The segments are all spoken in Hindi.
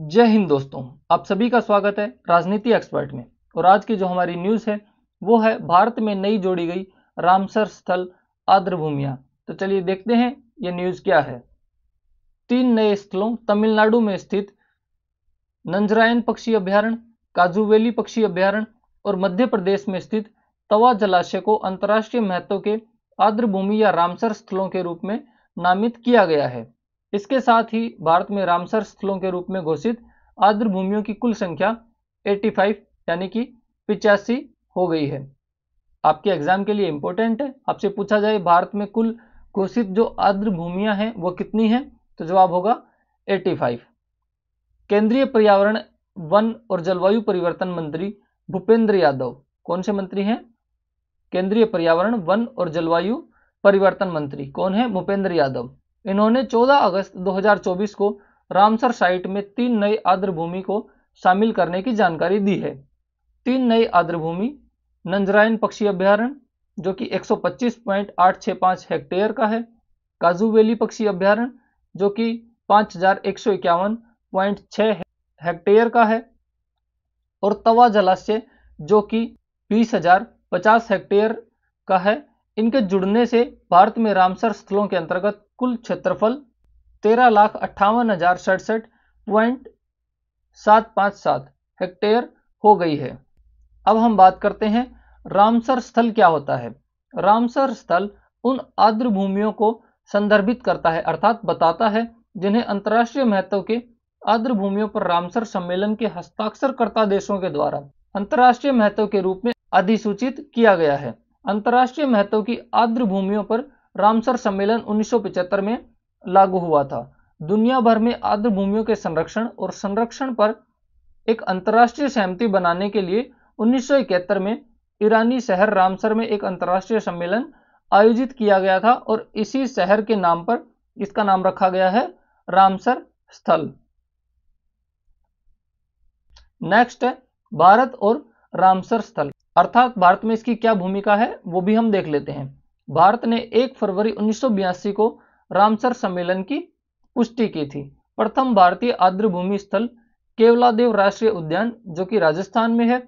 जय हिंद दोस्तों आप सभी का स्वागत है राजनीति एक्सपर्ट में और आज की जो हमारी न्यूज़ है वो है भारत में नई जोड़ी गई रामसर स्थल आर्द्र भूमिया तो चलिए देखते हैं ये न्यूज़ क्या है तीन नए स्थलों तमिलनाडु में स्थित नंजरायन पक्षी अभ्यारण्य काजूवेली पक्षी अभ्यारण्य और मध्य प्रदेश में स्थित तवा जलाशय को अंतर्राष्ट्रीय महत्व के आर्द्र भूमि या रामसर स्थलों के रूप में नामित किया गया है इसके साथ ही भारत में रामसर स्थलों के रूप में घोषित आर्द्र भूमियों की कुल संख्या 85 यानी कि पिचासी हो गई है आपके एग्जाम के लिए इंपॉर्टेंट है आपसे पूछा जाए भारत में कुल घोषित जो आर्द्र भूमिया हैं वो कितनी हैं तो जवाब होगा 85 केंद्रीय पर्यावरण वन और जलवायु परिवर्तन मंत्री भूपेंद्र यादव कौन से मंत्री हैं केंद्रीय पर्यावरण वन और जलवायु परिवर्तन मंत्री कौन है भूपेंद्र यादव इन्होंने 14 अगस्त 2024 को रामसर साइट में तीन नई आर्द्र भूमि को शामिल करने की जानकारी दी है तीन नई आर्द्र भूमि नंजरायन पक्षी अभ्यारण्य जो कि 125.865 हेक्टेयर का है काजू वैली पक्षी अभ्यारण्य जो कि 5151.6 हेक्टेयर का है और तवा जलाशय जो कि 20,050 हेक्टेयर का है इनके जुड़ने से भारत में रामसर स्थलों के अंतर्गत कुल क्षेत्रफल तेरह लाख अट्ठावन हजार सड़सठ पॉइंट सात पाँच सात हेक्टेयर हो गई है अब हम बात करते हैं रामसर स्थल क्या होता है रामसर स्थल उन आर्द्र भूमियों को संदर्भित करता है अर्थात बताता है जिन्हें अंतर्राष्ट्रीय महत्व के आर्द्र भूमियों पर रामसर सम्मेलन के हस्ताक्षरकर्ता देशों के द्वारा अंतर्राष्ट्रीय महत्व के रूप में अधिसूचित किया गया है अंतर्राष्ट्रीय महत्व की आर्द्र भूमियों पर रामसर सम्मेलन 1975 में लागू हुआ था दुनिया भर में आर्द्र भूमियों के संरक्षण और संरक्षण पर एक अंतर्राष्ट्रीय सहमति बनाने के लिए उन्नीस में ईरानी शहर रामसर में एक अंतर्राष्ट्रीय सम्मेलन आयोजित किया गया था और इसी शहर के नाम पर इसका नाम रखा गया है रामसर स्थल नेक्स्ट है भारत और रामसर स्थल अर्थात भारत में इसकी क्या भूमिका है वो भी हम देख लेते हैं भारत ने 1 फरवरी उन्नीस को रामसर सम्मेलन की पुष्टि की थी प्रथम भारतीय आर्द्रभूमि स्थल केवलादेव राष्ट्रीय उद्यान जो कि राजस्थान में है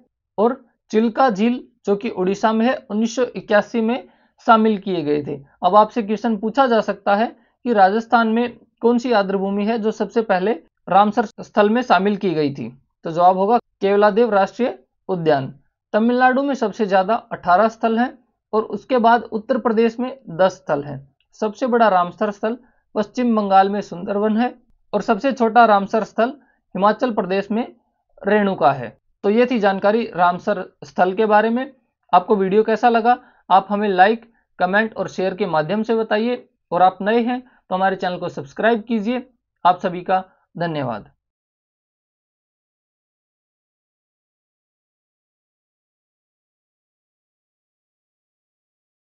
और चिल्का झील जो कि उड़ीसा में है 1981 में शामिल किए गए थे अब आपसे क्वेश्चन पूछा जा सकता है कि राजस्थान में कौन सी आर्द्रभूमि है जो सबसे पहले रामसर स्थल में शामिल की गई थी तो जवाब होगा केवलादेव राष्ट्रीय उद्यान तमिलनाडु में सबसे ज्यादा 18 स्थल हैं और उसके बाद उत्तर प्रदेश में दस स्थल हैं सबसे बड़ा रामसर स्थल पश्चिम बंगाल में सुंदरवन है और सबसे छोटा रामसर स्थल हिमाचल प्रदेश में रेणुका है तो ये थी जानकारी रामसर स्थल के बारे में आपको वीडियो कैसा लगा आप हमें लाइक कमेंट और शेयर के माध्यम से बताइए और आप नए हैं तो हमारे चैनल को सब्सक्राइब कीजिए आप सभी का धन्यवाद